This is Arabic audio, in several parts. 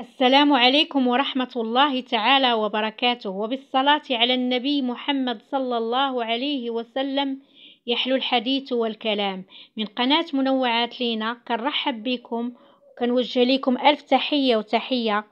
السلام عليكم ورحمة الله تعالى وبركاته وبالصلاة على النبي محمد صلى الله عليه وسلم يحلو الحديث والكلام من قناة منوعات لينا كنرحب بكم وكنوجه لكم ألف تحية وتحية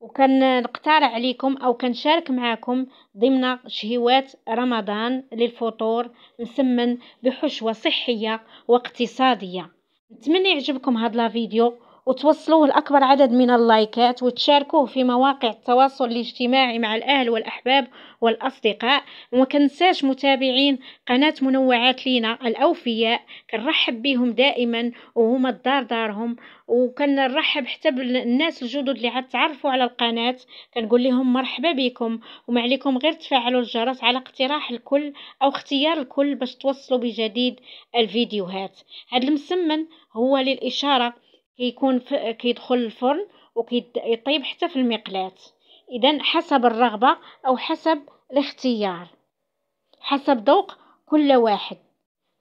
وكنقترح عليكم أو كنشارك معكم ضمن شهوات رمضان للفطور مسمن بحشوة صحية واقتصادية نتمنى يعجبكم هاد الفيديو وتوصلوه لأكبر عدد من اللايكات وتشاركوه في مواقع التواصل الاجتماعي مع الأهل والأحباب والأصدقاء وما كنساش متابعين قناة منوعات لينا الأوفياء كنرحب بهم دائما وهما الدار دارهم وكنرحب حتى بالناس الجدد اللي عاد تعرفوا على القناة كنقول لهم مرحبا بكم وما عليكم غير تفعلوا الجرس على اقتراح الكل أو اختيار الكل باش توصلوا بجديد الفيديوهات هذا المسمن هو للإشارة كيكون كيدخل الفرن وكيطيب حتى في المقلاة اذا حسب الرغبه او حسب الاختيار حسب ذوق كل واحد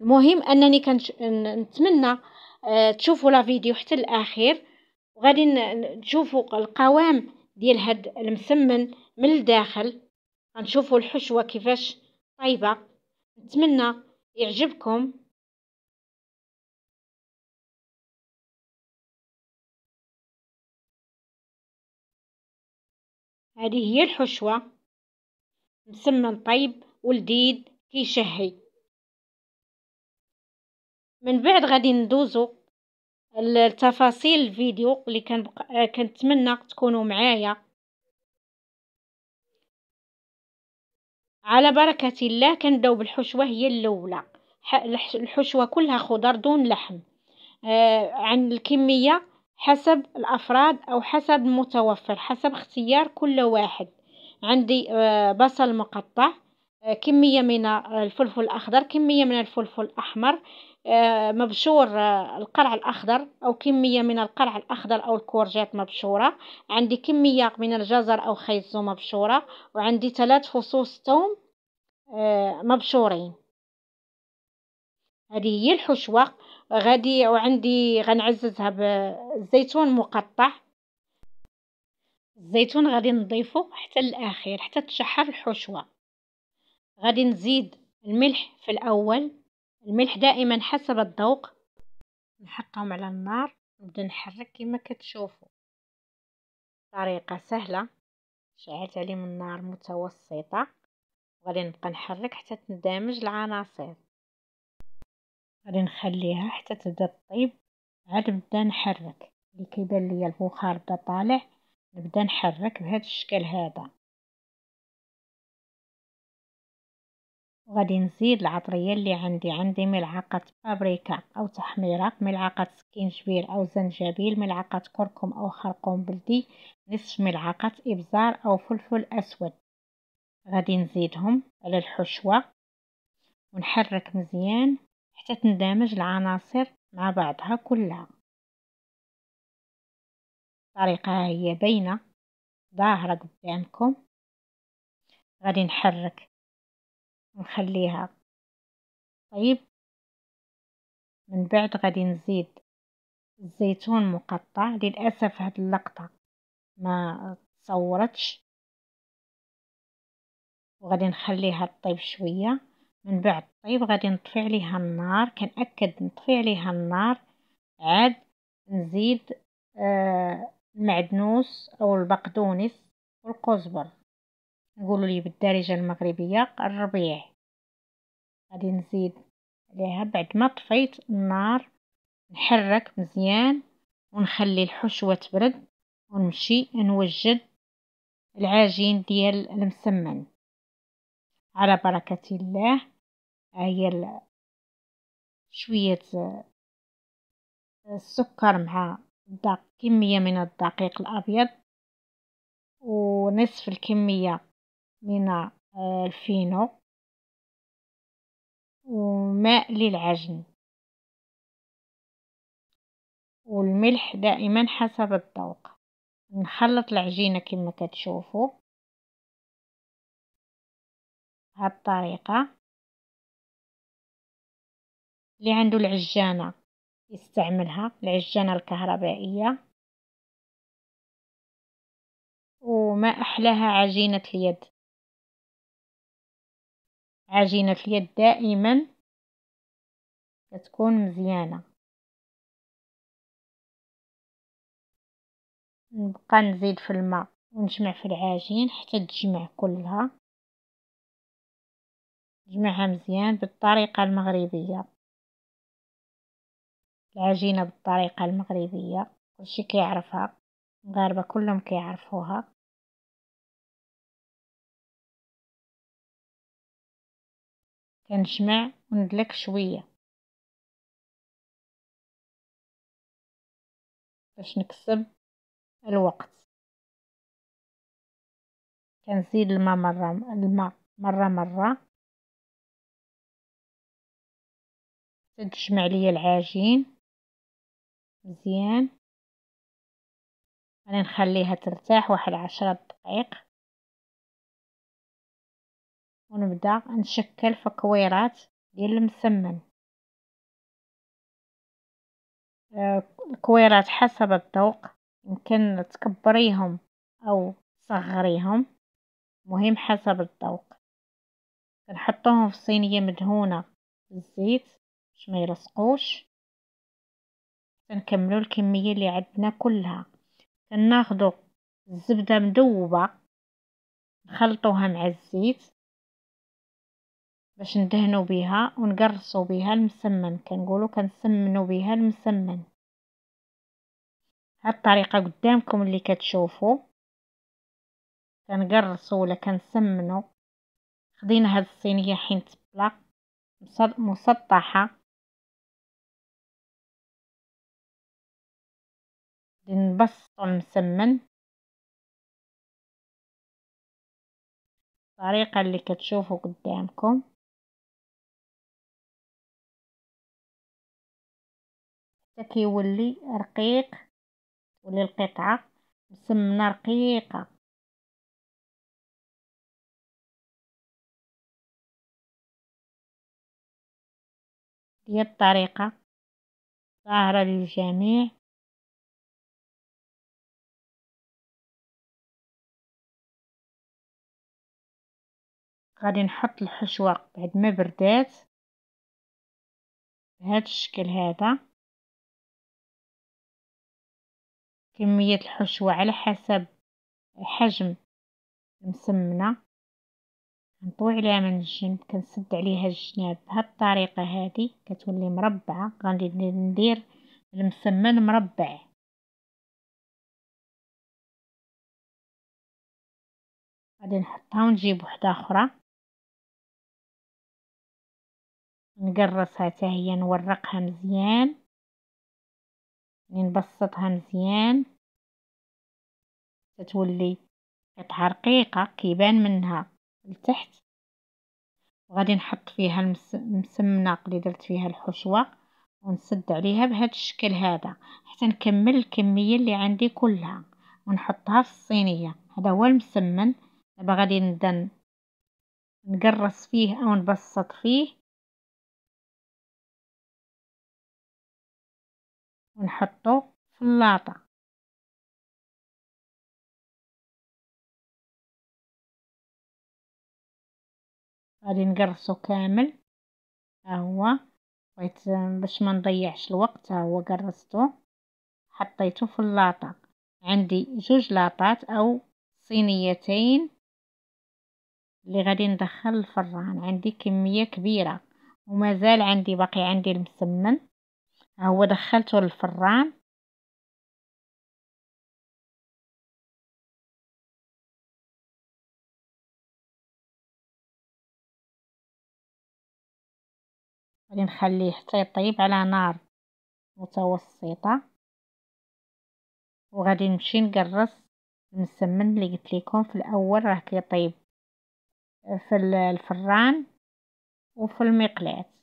المهم انني كنتمنى آه، تشوفوا لا فيديو حتى الاخير وغادي تشوفوا القوام ديال هاد المسمن من الداخل غنشوفوا الحشوه كيفاش طايبه نتمنى يعجبكم هذه هي الحشوة مسمن طيب ولذيذ كيشهي من بعد غادي ندوزو لتفاصيل الفيديو اللي بق... آه، كنتمنى تكونوا معايا على بركة الله كنبداو بالحشوة هي الاولى الحشوة كلها خضر دون لحم آه عن الكمية حسب الأفراد أو حسب المتوفر حسب اختيار كل واحد عندي آه، بصل مقطع آه، كمية من الفلفل الأخضر كمية من الفلفل الأحمر آه، مبشور القرع الأخضر أو كمية من القرع الأخضر أو الكورجات مبشورة عندي كمية من الجزر أو خيزو مبشورة وعندي ثلاث فصوص ثوم مبشورين هذه هي الحشوة غادي وعندي غنعززها بالزيتون مقطع الزيتون غادي نضيفه حتى الاخير حتى تشحر الحشوه غادي نزيد الملح في الاول الملح دائما حسب الذوق نحطهم على النار نبدا نحرك كما كتشوفوا طريقه سهله شعلت عليهم النار متوسطه وغادي نبقى نحرك حتى تندمج العناصر غادي نخليها حتى تبدا طيب عاد نبدا نحرك اللي كيبان ليا البخار بدا طالع نبدا نحرك بهذا الشكل هذا وغادي نزيد العطريه اللي عندي عندي ملعقه بابريكا او تحميره ملعقه سكينجبير او زنجبيل ملعقه كركم او خرقوم بلدي نصف ملعقه ابزار او فلفل اسود غادي نزيدهم على الحشوه ونحرك مزيان حتى تندمج العناصر مع بعضها كلها الطريقة هي باينة ظاهرة قدامكم غادي نحرك ونخليها طيب من بعد غادي نزيد الزيتون مقطع للأسف هاد اللقطة ما تصورتش وغادي نخليها طيب شويه من بعد طيب غادي نطفي عليها النار كنأكد نطفي عليها النار عاد نزيد آه المعدنوس او البقدونس والقزبر نقولوا لي بالدارجه المغربيه الربيع غادي نزيد عليها بعد ما طفيت النار نحرك مزيان ونخلي الحشوه تبرد ونمشي نوجد العجين ديال المسمن على بركة الله هي شوية السكر مع كمية من الدقيق الأبيض ونصف الكمية من الفينو وماء للعجن والملح دائما حسب الذوق نخلط العجينة كما كتشوفوا هالطريقة اللي عنده العجانة يستعملها العجانة الكهربائية وما أحلاها عجينة اليد عجينة اليد دائما كتكون مزيانة نبقى نزيد في الماء ونجمع في العجين حتى تجمع كلها جمعها مزيان بالطريقة المغربية العجينة بالطريقة المغربية كلشي كيعرفها المغاربة كلهم كيعرفوها كنجمع وندلك شوية باش نكسب الوقت كنزيد الماء مرة الماء مرة مرة تجمع لي العجين مزيان انا نخليها ترتاح واحد عشرة دقائق ونبدا نشكل فكويرات ديال المسمن الكويرات آه، حسب الذوق يمكن تكبريهم او تصغريهم مهم حسب الذوق كنحطوهم في صينيه مدهونه بالزيت باش ما يلصقوش كنكملو الكميه اللي عندنا كلها كناخدو الزبده مذوبه نخلطوها مع الزيت باش ندهنو بها ونقرصوا بها المسمن كنقولو كنسمنو بها المسمن هاد الطريقه قدامكم اللي كتشوفوا كنقرصوا ولا كنسمنو خدينا هاد الصينيه حين تبلا مسطحه نبسط المسمن الطريقة اللي كتشوفوا قدامكم حتى كيولي رقيق تولي القطعة مسمنة رقيقة هي الطريقة ظاهرة للجميع غادي نحط الحشوة بعد ما بردات بهذا الشكل هذا كمية الحشوة على حسب حجم المسمنة نطوي عليها من الجنب كنسد عليها الجناب بهاد الطريقة هادي كتولي مربعة غادي ندير المسمن مربع غادي نحطها ونجيب وحده اخرى نقرصها تاهي نورقها مزيان نبسطها مزيان تتولي قطعة رقيقة كيبان منها لتحت وغادي نحط فيها المسمنة اللي درت فيها الحشوة ونسد عليها بهذا الشكل هذا حتى نكمل الكمية اللي عندي كلها ونحطها في الصينية هذا هو المسمن دابا غادي نبدا نقرص فيه او نبسط فيه ونحطو في اللاطة غادي نقرصو كامل ها هو بغيت باش ما نضيعش الوقت ها هو قرصتو حطيته في اللاطه عندي جوج لاطات او صينيتين اللي غادي ندخل الفران عندي كميه كبيره ومازال عندي باقي عندي المسمن هو دخلته للفران غادي نخليه حتى يطيب طيب على نار متوسطه وغادي نمشي نقرص المسمن اللي قلت لكم في الاول راه كيطيب في الفران وفي المقلاة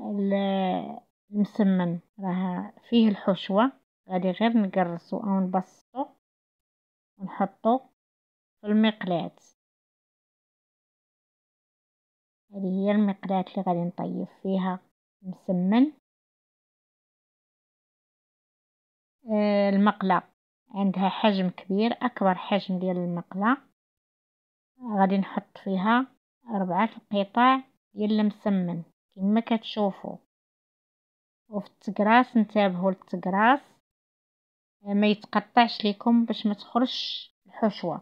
المسمن راه فيه الحشوة غادي غير نقرصو او نبسطو ونحطو في المقلاة هذه هي المقلاة اللي غادي نطيب فيها المسمن آه، المقلة عندها حجم كبير اكبر حجم ديال المقلة غادي نحط فيها أربعة القطع ديال المسمن كما كتشوفوا وفي التكراس نتابعوا التكراس ما يتقطعش ليكم باش ما تخرجش الحشوه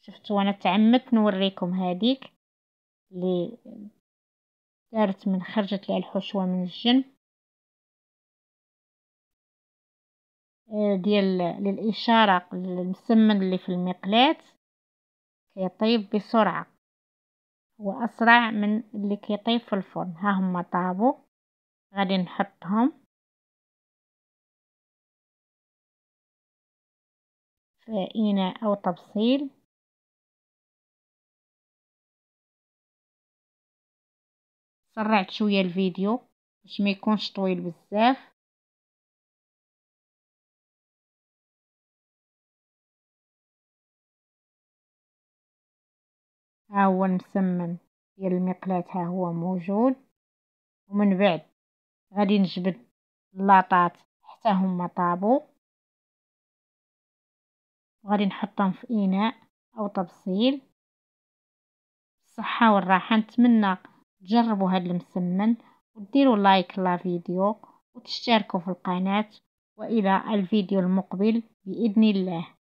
شفتوا انا تعمدت نوريكم هذيك اللي دارت من خرجت لي الحشوه من الجنب آه، ديال للاشاره المسمن اللي في المقلاه كيطيب بسرعه وأسرع من اللي كيطيب في الفرن ها هما طابو غادي نحطهم في إناء أو تبصيل سرعت شوية الفيديو باش ما يكونش طويل بزاف ها هو المسمن ديال المقلاة ها هو موجود ومن بعد غادي نجبد اللاطات حتى هما طابو وغادي نحطهم في اناء او طبسيل بالصحه والراحه نتمنى تجربوا هاد المسمن وديروا لايك لا فيديو وتشتركوا في القناه والى الفيديو المقبل باذن الله